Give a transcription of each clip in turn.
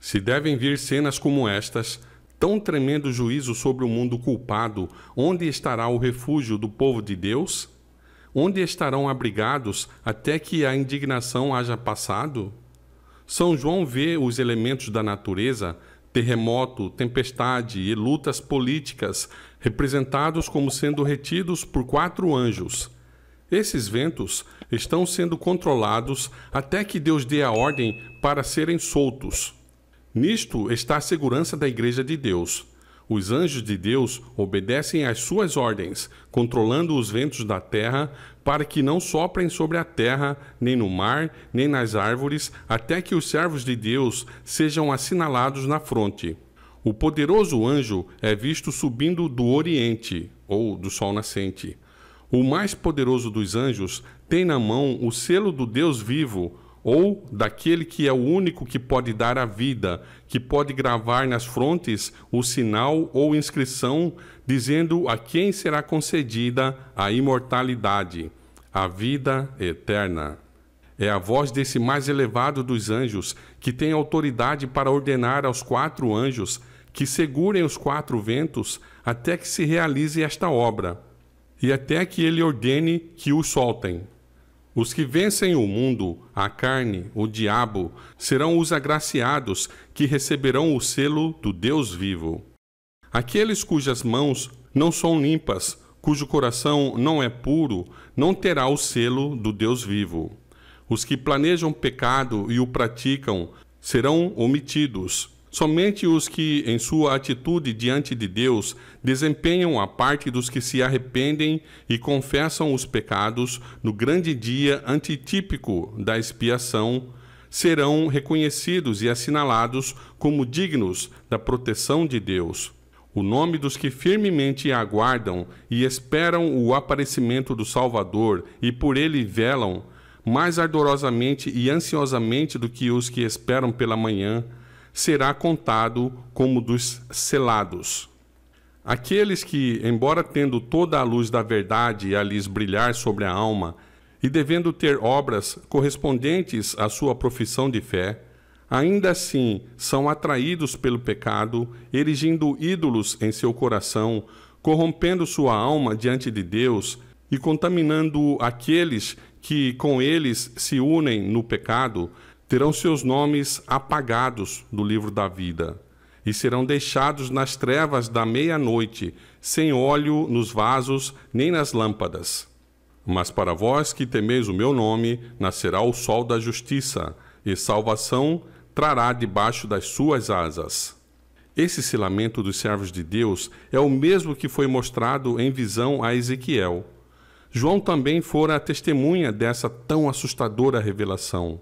Se devem vir cenas como estas, tão tremendo juízo sobre o mundo culpado, onde estará o refúgio do povo de Deus? Onde estarão abrigados até que a indignação haja passado? São João vê os elementos da natureza, terremoto, tempestade e lutas políticas, representados como sendo retidos por quatro anjos. Esses ventos estão sendo controlados até que Deus dê a ordem para serem soltos. Nisto está a segurança da Igreja de Deus. Os anjos de Deus obedecem às suas ordens, controlando os ventos da terra, para que não soprem sobre a terra, nem no mar, nem nas árvores, até que os servos de Deus sejam assinalados na fronte. O poderoso anjo é visto subindo do Oriente, ou do Sol Nascente. O mais poderoso dos anjos tem na mão o selo do Deus vivo, ou daquele que é o único que pode dar a vida, que pode gravar nas frontes o sinal ou inscrição, dizendo a quem será concedida a imortalidade, a vida eterna. É a voz desse mais elevado dos anjos, que tem autoridade para ordenar aos quatro anjos que segurem os quatro ventos até que se realize esta obra, e até que ele ordene que o soltem. Os que vencem o mundo, a carne, o diabo, serão os agraciados que receberão o selo do Deus vivo. Aqueles cujas mãos não são limpas, cujo coração não é puro, não terá o selo do Deus vivo. Os que planejam pecado e o praticam serão omitidos. Somente os que, em sua atitude diante de Deus, desempenham a parte dos que se arrependem e confessam os pecados no grande dia antitípico da expiação, serão reconhecidos e assinalados como dignos da proteção de Deus. O nome dos que firmemente aguardam e esperam o aparecimento do Salvador e por ele velam, mais ardorosamente e ansiosamente do que os que esperam pela manhã, será contado como dos selados. Aqueles que, embora tendo toda a luz da verdade a lhes brilhar sobre a alma, e devendo ter obras correspondentes à sua profissão de fé, ainda assim são atraídos pelo pecado, erigindo ídolos em seu coração, corrompendo sua alma diante de Deus e contaminando aqueles que com eles se unem no pecado, terão seus nomes apagados do livro da vida e serão deixados nas trevas da meia-noite, sem óleo nos vasos nem nas lâmpadas. Mas para vós que temeis o meu nome, nascerá o sol da justiça, e salvação trará debaixo das suas asas. Esse silamento dos servos de Deus é o mesmo que foi mostrado em visão a Ezequiel. João também fora a testemunha dessa tão assustadora revelação.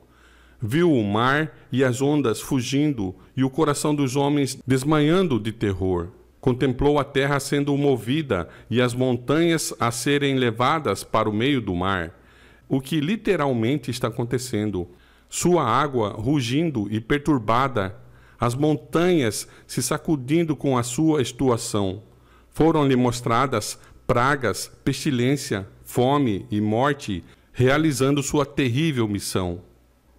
Viu o mar e as ondas fugindo, e o coração dos homens desmanhando de terror. Contemplou a terra sendo movida e as montanhas a serem levadas para o meio do mar. O que literalmente está acontecendo? Sua água rugindo e perturbada, as montanhas se sacudindo com a sua estuação. Foram-lhe mostradas pragas, pestilência, fome e morte, realizando sua terrível missão.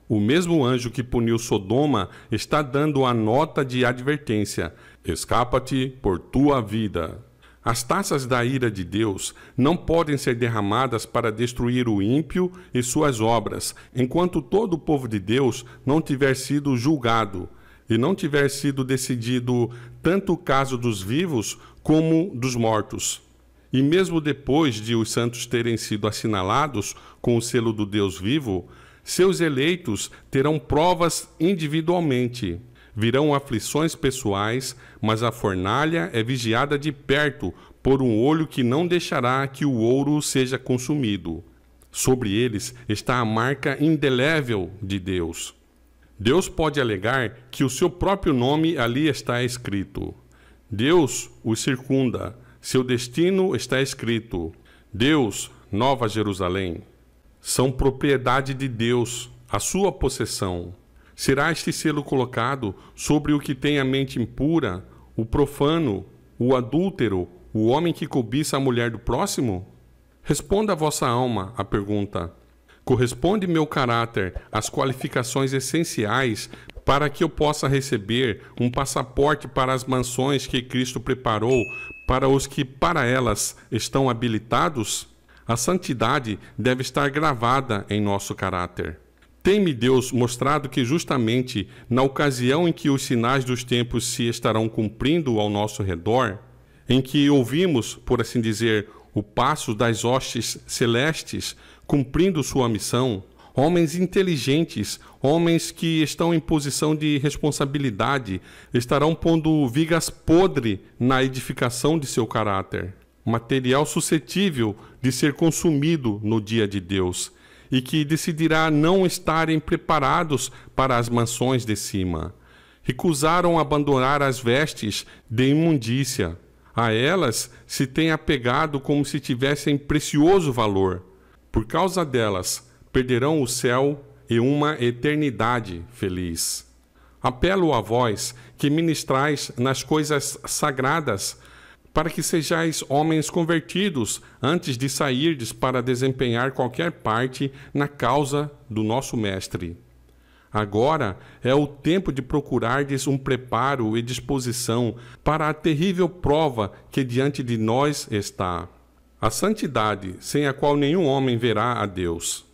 O mesmo anjo que puniu Sodoma está dando a nota de advertência: escapa-te por tua vida. As taças da ira de Deus não podem ser derramadas para destruir o ímpio e suas obras, enquanto todo o povo de Deus não tiver sido julgado e não tiver sido decidido tanto o caso dos vivos como dos mortos. E mesmo depois de os santos terem sido assinalados com o selo do Deus vivo, seus eleitos terão provas individualmente. Virão aflições pessoais, mas a fornalha é vigiada de perto por um olho que não deixará que o ouro seja consumido. Sobre eles está a marca indelével de Deus. Deus pode alegar que o seu próprio nome ali está escrito. Deus os circunda, seu destino está escrito. Deus, Nova Jerusalém são propriedade de Deus, a sua possessão. Será este selo colocado sobre o que tem a mente impura, o profano, o adúltero, o homem que cobiça a mulher do próximo? Responda a vossa alma a pergunta. Corresponde meu caráter às qualificações essenciais para que eu possa receber um passaporte para as mansões que Cristo preparou para os que para elas estão habilitados? A santidade deve estar gravada em nosso caráter. Tem-me Deus mostrado que, justamente na ocasião em que os sinais dos tempos se estarão cumprindo ao nosso redor, em que ouvimos, por assim dizer, o passo das hostes celestes cumprindo sua missão, homens inteligentes, homens que estão em posição de responsabilidade, estarão pondo vigas podre na edificação de seu caráter material suscetível de ser consumido no dia de Deus e que decidirá não estarem preparados para as mansões de cima. Recusaram abandonar as vestes de imundícia. A elas se tem apegado como se tivessem precioso valor. Por causa delas, perderão o céu e uma eternidade feliz. Apelo a vós que ministrais nas coisas sagradas para que sejais homens convertidos antes de sairdes para desempenhar qualquer parte na causa do nosso Mestre. Agora é o tempo de procurardes um preparo e disposição para a terrível prova que diante de nós está. A santidade, sem a qual nenhum homem verá a Deus.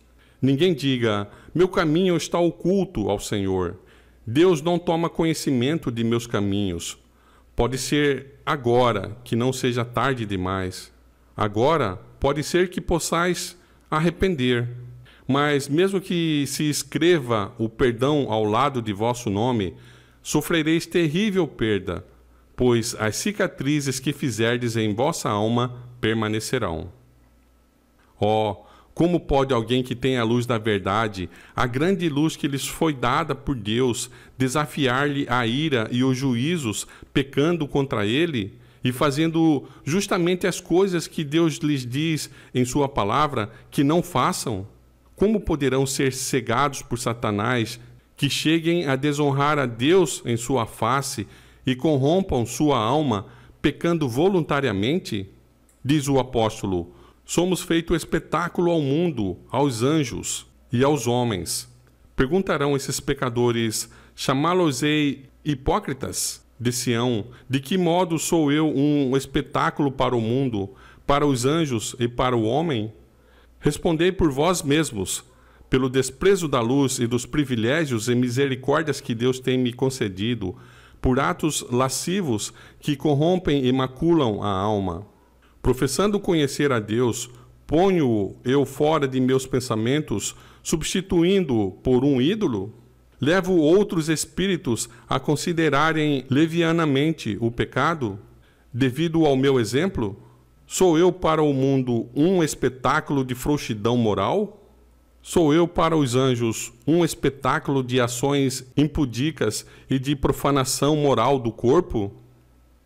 Ninguém diga: Meu caminho está oculto ao Senhor. Deus não toma conhecimento de meus caminhos. Pode ser agora, que não seja tarde demais. Agora, pode ser que possais arrepender. Mas, mesmo que se escreva o perdão ao lado de vosso nome, sofrereis terrível perda, pois as cicatrizes que fizerdes em vossa alma permanecerão. Ó, oh, como pode alguém que tem a luz da verdade, a grande luz que lhes foi dada por Deus, desafiar-lhe a ira e os juízos, pecando contra ele? E fazendo justamente as coisas que Deus lhes diz em Sua palavra que não façam? Como poderão ser cegados por Satanás, que cheguem a desonrar a Deus em Sua face e corrompam sua alma, pecando voluntariamente? Diz o apóstolo: Somos feito espetáculo ao mundo, aos anjos e aos homens. Perguntarão esses pecadores: chamá-los-ei hipócritas? De Sião, de que modo sou eu um espetáculo para o mundo, para os anjos e para o homem? Respondei por vós mesmos, pelo desprezo da luz e dos privilégios e misericórdias que Deus tem me concedido, por atos lascivos que corrompem e maculam a alma. Professando conhecer a Deus, ponho-o eu fora de meus pensamentos, substituindo-o por um ídolo? Levo outros espíritos a considerarem levianamente o pecado? Devido ao meu exemplo? Sou eu para o mundo um espetáculo de frouxidão moral? Sou eu para os anjos um espetáculo de ações impudicas e de profanação moral do corpo?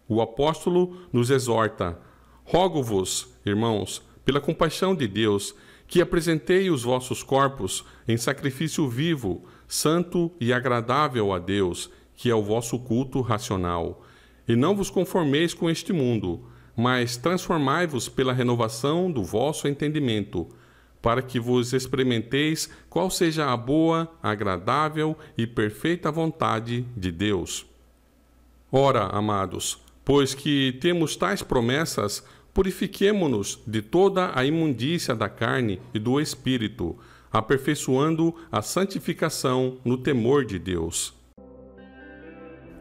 O apóstolo nos exorta Rogo-vos, irmãos, pela compaixão de Deus, que apresentei os vossos corpos em sacrifício vivo, santo e agradável a Deus, que é o vosso culto racional. E não vos conformeis com este mundo, mas transformai-vos pela renovação do vosso entendimento, para que vos experimenteis qual seja a boa, agradável e perfeita vontade de Deus. Ora, amados, pois que temos tais promessas, Purifiquemo-nos de toda a imundícia da carne e do espírito, aperfeiçoando a santificação no temor de Deus.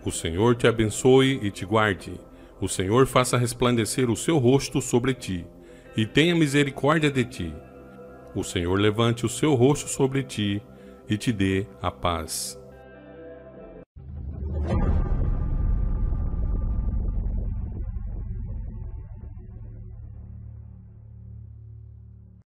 O Senhor te abençoe e te guarde. O Senhor faça resplandecer o seu rosto sobre ti e tenha misericórdia de ti. O Senhor levante o seu rosto sobre ti e te dê a paz.